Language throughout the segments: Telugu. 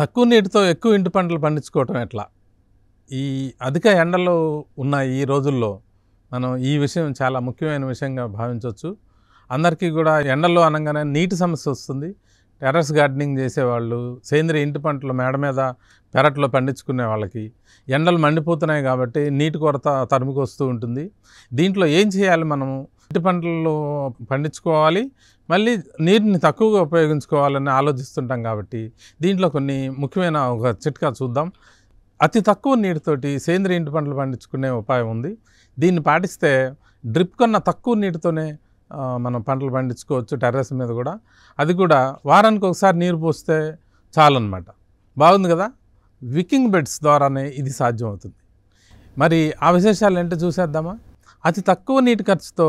తక్కువ నీటితో ఎక్కువ ఇంటి పంటలు పండించుకోవటం ఎట్లా ఈ అధిక ఎండలు ఉన్న ఈ రోజుల్లో మనం ఈ విషయం చాలా ముఖ్యమైన విషయంగా భావించవచ్చు అందరికీ కూడా ఎండల్లో అనగానే నీటి సమస్య వస్తుంది టెర్రస్ గార్డెనింగ్ చేసేవాళ్ళు సేంద్రియ ఇంటి పంటలు మేడ మీద పెరట్లో పండించుకునే వాళ్ళకి ఎండలు మండిపోతున్నాయి కాబట్టి నీటి కొరత తరుముకొస్తూ ఉంటుంది దీంట్లో ఏం చేయాలి మనము అరటి పంటలు పండించుకోవాలి మళ్ళీ నీటిని తక్కువగా ఉపయోగించుకోవాలని ఆలోచిస్తుంటాం కాబట్టి దీంట్లో కొన్ని ముఖ్యమైన ఒక చిట్కా చూద్దాం అతి తక్కువ నీటితోటి సేంద్రియ ఇంటి పంటలు పండించుకునే ఉపాయం ఉంది దీన్ని పాటిస్తే డ్రిప్ కన్నా తక్కువ నీటితోనే మనం పంటలు పండించుకోవచ్చు టెర్రస్ మీద కూడా అది కూడా వారానికి ఒకసారి నీరు పోస్తే చాలన్నమాట బాగుంది కదా వికింగ్ బెడ్స్ ద్వారానే ఇది సాధ్యమవుతుంది మరి ఆ విశేషాలు ఏంటో చూసేద్దామా అతి తక్కువ నీటి ఖర్చుతో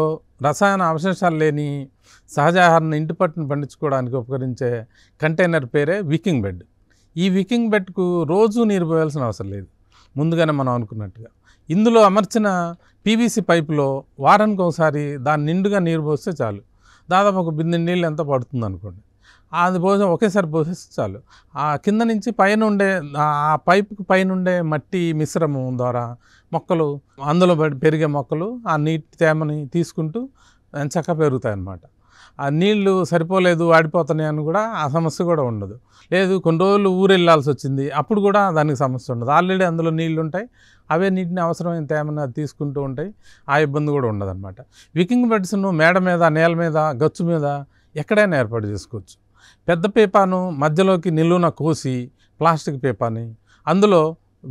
రసాయన అవశేషాలు లేని సహజాహారాన్ని ఇంటి పట్టును పండించుకోవడానికి ఉపకరించే కంటైనర్ పేరే వికింగ్ బెడ్ ఈ వికింగ్ బెడ్కు రోజు నీరు పోయాల్సిన అవసరం లేదు ముందుగానే మనం అనుకున్నట్టుగా ఇందులో అమర్చిన పీవీసీ పైపులో వారానికి ఒకసారి దాని నిండుగా నీరు పోస్తే చాలు దాదాపు ఒక బిందె నీళ్ళు ఎంత పడుతుంది అనుకోండి అది భోజనం ఒకేసారి భోజిస్తే చాలు ఆ కింద నుంచి పైన ఉండే ఆ పైపుకు పైన ఉండే మట్టి మిశ్రమం ద్వారా మొక్కలు అందులో పెరిగే మొక్కలు ఆ నీటి తేమని తీసుకుంటూ చక్కగా పెరుగుతాయి అన్నమాట ఆ నీళ్లు సరిపోలేదు వాడిపోతున్నాయి అని కూడా ఆ సమస్య కూడా ఉండదు లేదు కొన్ని రోజులు ఊరెళ్ళాల్సి వచ్చింది అప్పుడు కూడా దానికి సమస్య ఉండదు ఆల్రెడీ అందులో నీళ్లు ఉంటాయి అవే నీటిని అవసరమైన తేమను అది తీసుకుంటూ ఉంటాయి ఆ ఇబ్బంది కూడా ఉండదు అనమాట వికింగ్ బెడ్స్ను మేడ మీద నేల మీద గచ్చు మీద ఎక్కడైనా ఏర్పాటు చేసుకోవచ్చు పెద్ద పేపాను మధ్యలోకి నిలువున కోసి ప్లాస్టిక్ పీపాని అందులో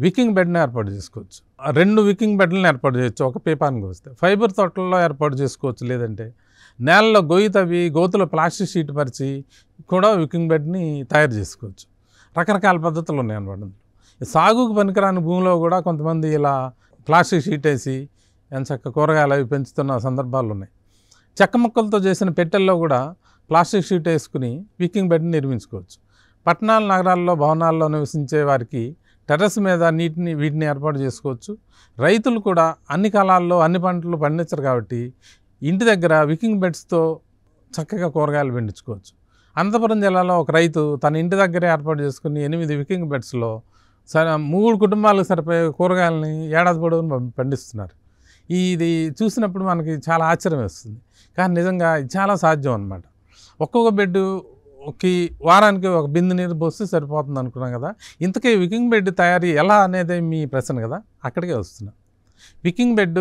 వికింగ్ బెడ్ని ఏర్పాటు చేసుకోవచ్చు రెండు వికింగ్ బెడ్లను ఏర్పాటు చేయొచ్చు ఒక పీపానికి వస్తే ఫైబర్ తోటల్లో ఏర్పాటు చేసుకోవచ్చు లేదంటే నేలలో గొయ్యి తవ్వి గోతులో ప్లాస్టిక్ షీట్ పరిచి కూడా వికింగ్ బెడ్ని తయారు చేసుకోవచ్చు రకరకాల పద్ధతులు ఉన్నాయి అనమాట సాగుకు పనికిరాని భూమిలో కూడా కొంతమంది ఇలా ప్లాస్టిక్ షీట్ వేసి ఎంత చక్క కూరగాయలు అవి పెంచుతున్న సందర్భాలు ఉన్నాయి చెక్క మొక్కలతో చేసిన పెట్టెల్లో కూడా ప్లాస్టిక్ షీట్ వేసుకుని వికింగ్ బెడ్ని నిర్మించుకోవచ్చు పట్టణాల నగరాల్లో భవనాల్లో నివసించే వారికి టెర్రస్ మీద నీటిని వీటిని ఏర్పాటు చేసుకోవచ్చు రైతులు కూడా అన్ని కాలాల్లో అన్ని పంటలు పండించరు కాబట్టి ఇంటి దగ్గర వికింగ్ బెడ్స్తో చక్కగా కూరగాయలు పండించుకోవచ్చు అనంతపురం జిల్లాలో ఒక రైతు తన ఇంటి దగ్గరే ఏర్పాటు చేసుకుని ఎనిమిది వికింగ్ బెడ్స్లో మూడు కుటుంబాలకు సరిపోయే కూరగాయలని ఏడాది పొడవును పండిస్తున్నారు ఇది చూసినప్పుడు మనకి చాలా ఆశ్చర్యం వేస్తుంది కానీ నిజంగా చాలా సాధ్యం అనమాట ఒక్కొక్క ఒక వారానికి ఒక బిందు నీరు పోస్తే సరిపోతుంది అనుకున్నాం కదా ఇంతకీ వికింగ్ బెడ్ తయారీ ఎలా అనేది మీ ప్రశ్న కదా అక్కడికే వస్తున్నా వికింగ్ బెడ్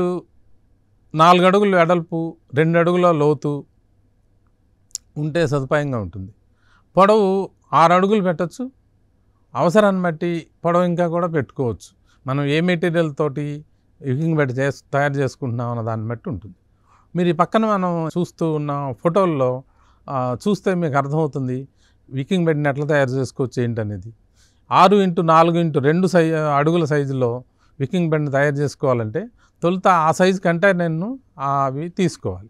నాలుగు అడుగులు వెడల్పు రెండు అడుగుల లోతు ఉంటే సదుపాయంగా ఉంటుంది పొడవు ఆరు అడుగులు పెట్టచ్చు అవసరాన్ని బట్టి పొడవు ఇంకా కూడా పెట్టుకోవచ్చు మనం ఏ మెటీరియల్ తోటి వికింగ్ బెడ్ చేసు తయారు చేసుకుంటున్నాం అన్న దాన్ని బట్టి ఉంటుంది మీరు ఈ పక్కన మనం చూస్తూ ఉన్న ఫోటోల్లో చూస్తే మీకు అర్థమవుతుంది వికింగ్ బెడ్ని ఎట్లా తయారు చేసుకోవచ్చు ఏంటనేది ఆరు ఇంటూ నాలుగు ఇంటూ రెండు సై అడుగుల సైజులో వికింగ్ బెడ్ని తయారు చేసుకోవాలంటే తొలుత ఆ సైజు కంటే నేను అవి తీసుకోవాలి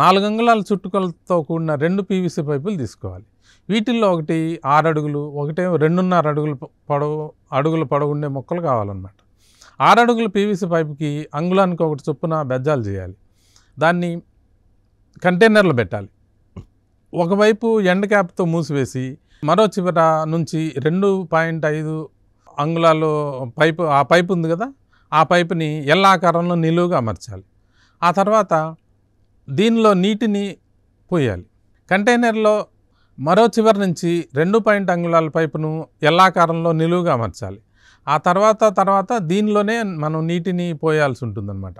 నాలుగు అంగుళాల చుట్టుకొలతో కూడిన రెండు పీవీసీ పైపులు తీసుకోవాలి వీటిల్లో ఒకటి ఆరు అడుగులు ఒకటే రెండున్నర అడుగులు పొడవు అడుగులు పొడవుండే మొక్కలు కావాలన్నమాట ఆరు అడుగుల పీవీసీ పైపుకి అంగుళానికి ఒకటి చొప్పున బెజ్జాలు చేయాలి దాన్ని కంటైనర్లు పెట్టాలి ఒకవైపు ఎండ్ క్యాప్తో మూసివేసి మరో చివర నుంచి రెండు పాయింట్ ఐదు అంగుళాలు పైపు ఆ పైపు ఉంది కదా ఆ పైపుని ఎల్లాకారంలో ఆకారంలో నిలువుగా అమర్చాలి ఆ తర్వాత దీనిలో నీటిని పోయాలి కంటైనర్లో మరో చివరి నుంచి రెండు పాయింట్ అంగుళాల పైపును ఎల్లాకారంలో నిలువుగా అమర్చాలి ఆ తర్వాత తర్వాత దీనిలోనే మనం నీటిని పోయాల్సి ఉంటుందన్నమాట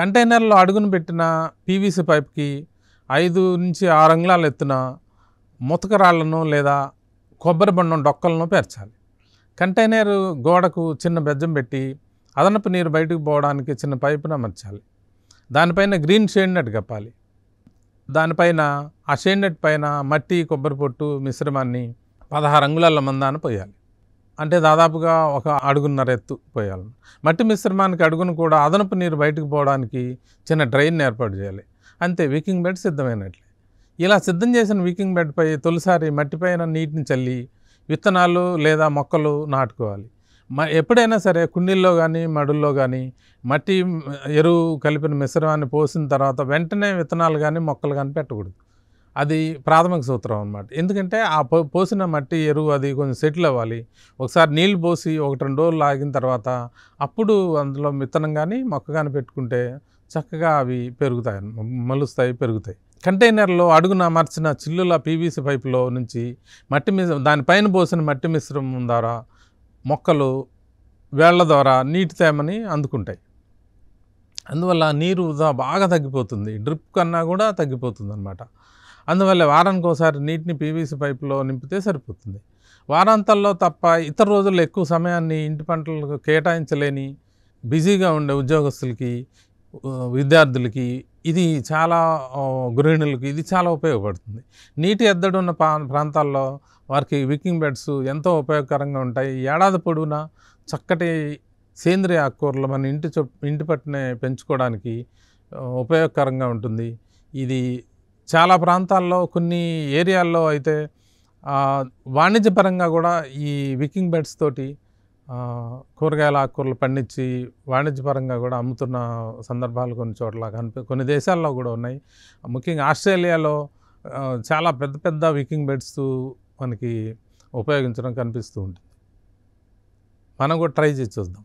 కంటైనర్లో అడుగును పెట్టిన పీవీసీ పైప్కి ఐదు నుంచి ఆరు అంగుళాలు ఎత్తున ముతకరాళ్లను లేదా కొబ్బరి బండం డొక్కలను పేర్చాలి కంటైనర్ గోడకు చిన్న బెజ్జం పెట్టి అదనపు నీరు బయటకు పోవడానికి చిన్న పైపును అమర్చాలి దానిపైన గ్రీన్ షేడ్ నెట్ కప్పాలి దానిపైన ఆ షేడ్ నెట్ పైన మట్టి కొబ్బరి పొట్టు మిశ్రమాన్ని పదహారు అంగుళాల మందాన పోయాలి అంటే దాదాపుగా ఒక అడుగున్నర ఎత్తు పోయాలి మట్టి మిశ్రమానికి అడుగును కూడా అదనపు నీరు బయటకు పోవడానికి చిన్న డ్రైన్ ఏర్పాటు చేయాలి అంతే వీకింగ్ బెడ్ సిద్ధమైనట్లే ఇలా సిద్ధం చేసిన వీకింగ్ బెడ్పై తొలిసారి మట్టిపైన నీటిని చల్లి విత్తనాలు లేదా మొక్కలు నాటుకోవాలి మ ఎప్పుడైనా సరే కుండీల్లో కానీ మడుల్లో కానీ మట్టి ఎరువు కలిపిన మిశ్రమాన్ని పోసిన తర్వాత వెంటనే విత్తనాలు కానీ మొక్కలు కానీ పెట్టకూడదు అది ప్రాథమిక సూత్రం అనమాట ఎందుకంటే ఆ పో పోసిన మట్టి ఎరువు అది కొంచెం సెటిల్ అవ్వాలి ఒకసారి నీళ్ళు పోసి ఒకటి రెండు రోజులు ఆగిన తర్వాత అప్పుడు అందులో విత్తనం కానీ మొక్క కానీ పెట్టుకుంటే చక్కగా అవి పెరుగుతాయి మలుస్తాయి పెరుగుతాయి కంటైనర్లో అడుగున అమర్చిన చిల్లుల పీవీసీ పైపులో నుంచి మట్టి మిశ్ర దానిపైన పోసిన మట్టి మిశ్రమం ద్వారా మొక్కలు వేళ్ల ద్వారా నీటి తేమని అందుకుంటాయి అందువల్ల నీరు బాగా తగ్గిపోతుంది డ్రిప్ కన్నా కూడా తగ్గిపోతుంది అనమాట అందువల్ల వారానికి ఒకసారి నీటిని పీవీసీ పైపులో నింపితే సరిపోతుంది వారాంతాల్లో తప్ప ఇతర రోజుల్లో ఎక్కువ సమయాన్ని ఇంటి పంటలకు కేటాయించలేని బిజీగా ఉండే ఉద్యోగస్తులకి విద్యార్థులకి ఇది చాలా గృహిణులకి ఇది చాలా ఉపయోగపడుతుంది నీటి ఎద్దడి ఉన్న ప్రాంతాల్లో వారికి వికింగ్ బెడ్స్ ఎంతో ఉపయోగకరంగా ఉంటాయి ఏడాది పొడవునా చక్కటి సేంద్రియ ఆకుకూరలు మన ఇంటి ఇంటి పట్టునే పెంచుకోవడానికి ఉపయోగకరంగా ఉంటుంది ఇది చాలా ప్రాంతాల్లో కొన్ని ఏరియాల్లో అయితే వాణిజ్యపరంగా కూడా ఈ వికింగ్ బెడ్స్ తోటి కూరగాయల ఆకుకూరలు పండించి వాణిజ్యపరంగా కూడా అమ్ముతున్న సందర్భాలు కొన్ని చోట్ల కనిపి కొన్ని దేశాల్లో కూడా ఉన్నాయి ముఖ్యంగా ఆస్ట్రేలియాలో చాలా పెద్ద పెద్ద వికింగ్ బెడ్స్ మనకి ఉపయోగించడం కనిపిస్తూ ఉంటుంది మనం కూడా ట్రై చేసి చూద్దాం